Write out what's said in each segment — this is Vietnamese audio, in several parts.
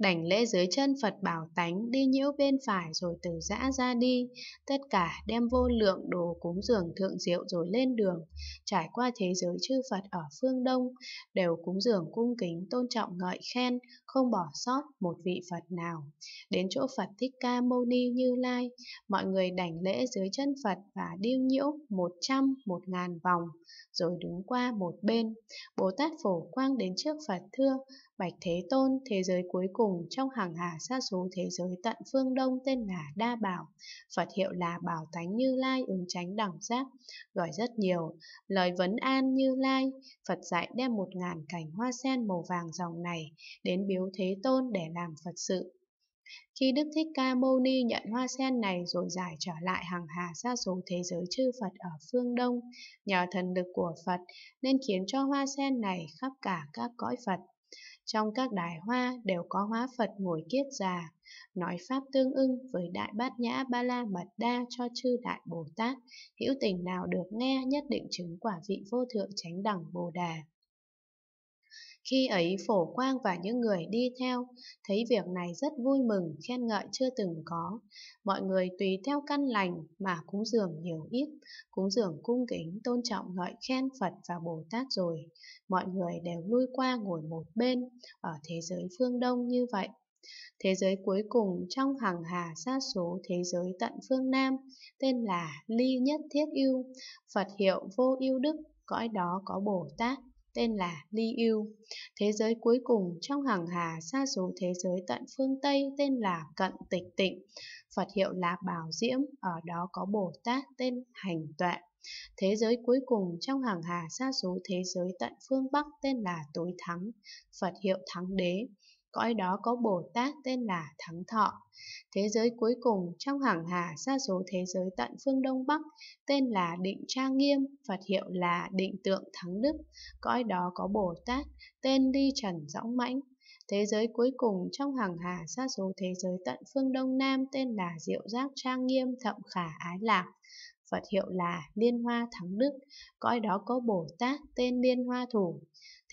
đảnh lễ dưới chân Phật Bảo Tánh đi nhiễu bên phải rồi từ dã ra đi, tất cả đem vô lượng đồ cúng dường thượng diệu rồi lên đường, trải qua thế giới chư Phật ở phương Đông, đều cúng dường cung kính tôn trọng ngợi khen, không bỏ sót một vị Phật nào. Đến chỗ Phật Thích Ca Mâu Ni Như Lai, mọi người đảnh lễ dưới chân Phật và đi nhiễu một trăm một ngàn vòng, rồi đứng qua một bên. Bồ Tát Phổ Quang đến trước Phật thưa, Bạch Thế Tôn, thế giới cuối cùng trong hàng hà xa số thế giới tận phương Đông tên là Đa Bảo, Phật hiệu là Bảo Tánh Như Lai ứng tránh đẳng giác, gọi rất nhiều, lời vấn an Như Lai, Phật dạy đem một ngàn cảnh hoa sen màu vàng dòng này đến biếu Thế Tôn để làm Phật sự. Khi Đức Thích Ca Mâu Ni nhận hoa sen này rồi giải trở lại hàng hà xa số thế giới chư Phật ở phương Đông, nhờ thần lực của Phật nên khiến cho hoa sen này khắp cả các cõi Phật trong các đài hoa đều có hóa Phật ngồi kiết già, nói Pháp tương ưng với Đại Bát Nhã Ba La Mật Đa cho chư Đại Bồ Tát, hữu tình nào được nghe nhất định chứng quả vị vô thượng chánh đẳng Bồ Đà. Khi ấy phổ quang và những người đi theo thấy việc này rất vui mừng, khen ngợi chưa từng có. Mọi người tùy theo căn lành mà cúng dường nhiều ít, cúng dường cung kính, tôn trọng ngợi khen Phật và Bồ Tát rồi. Mọi người đều lui qua ngồi một bên ở thế giới phương Đông như vậy. Thế giới cuối cùng trong hàng hà sa số thế giới tận phương Nam tên là Ly Nhất Thiết Yêu, Phật hiệu Vô Yêu Đức, cõi đó có Bồ Tát tên là Ly Yêu. Thế giới cuối cùng trong hàng hà xa xuống thế giới tận phương Tây tên là Cận Tịch Tịnh. Phật hiệu là Bảo Diễm, ở đó có Bồ Tát tên Hành Tuệ. Thế giới cuối cùng trong hàng hà xa số thế giới tận phương Bắc tên là Tối Thắng, Phật hiệu Thắng Đế cõi đó có Bồ Tát tên là Thắng Thọ. Thế giới cuối cùng trong hàng hà xa số thế giới tận phương Đông Bắc tên là Định Trang Nghiêm, Phật hiệu là Định Tượng Thắng Đức, cõi đó có Bồ Tát tên Ly Trần Dõng Mãnh. Thế giới cuối cùng trong hàng hà xa số thế giới tận phương Đông Nam tên là Diệu Giác Trang Nghiêm Thậm Khả Ái Lạc, Phật hiệu là Liên Hoa Thắng Đức, cõi đó có Bồ Tát tên Liên Hoa Thủ.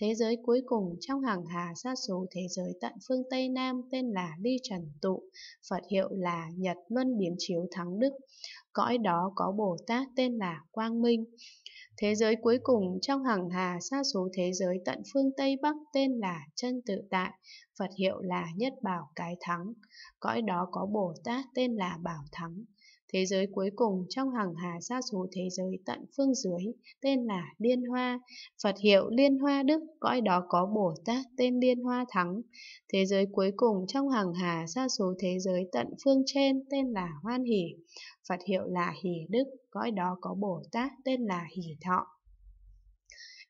Thế giới cuối cùng trong hàng hà sa số thế giới tận phương Tây Nam tên là Ly Trần Tụ, Phật hiệu là Nhật Luân Biến Chiếu Thắng Đức, cõi đó có Bồ Tát tên là Quang Minh. Thế giới cuối cùng trong hàng hà sa số thế giới tận phương Tây Bắc tên là Chân Tự Tại, Phật hiệu là Nhất Bảo Cái Thắng, cõi đó có Bồ Tát tên là Bảo Thắng. Thế giới cuối cùng trong hàng hà xa số thế giới tận phương dưới tên là Liên Hoa, Phật hiệu Liên Hoa Đức, cõi đó có Bồ Tát tên Liên Hoa Thắng. Thế giới cuối cùng trong hàng hà xa số thế giới tận phương trên tên là Hoan Hỷ, Phật hiệu là Hỷ Đức, cõi đó có Bồ Tát tên là Hỷ Thọ.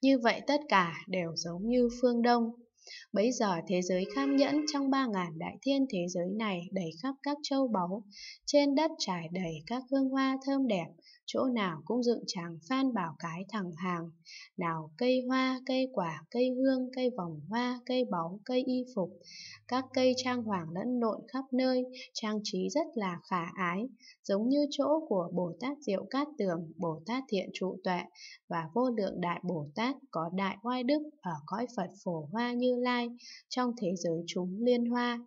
Như vậy tất cả đều giống như phương Đông, Bấy giờ thế giới kham nhẫn trong ba ngàn đại thiên thế giới này đầy khắp các châu báu, trên đất trải đầy các hương hoa thơm đẹp, chỗ nào cũng dựng tràng phan bảo cái thẳng hàng, nào cây hoa, cây quả, cây hương, cây vòng hoa, cây báu, cây y phục, các cây trang hoàng lẫn lộn khắp nơi, trang trí rất là khả ái, giống như chỗ của Bồ Tát Diệu Cát Tường, Bồ Tát Thiện Trụ Tuệ và Vô Lượng Đại Bồ Tát có đại oai đức ở cõi Phật phổ hoa như lai trong thế giới chúng liên hoa.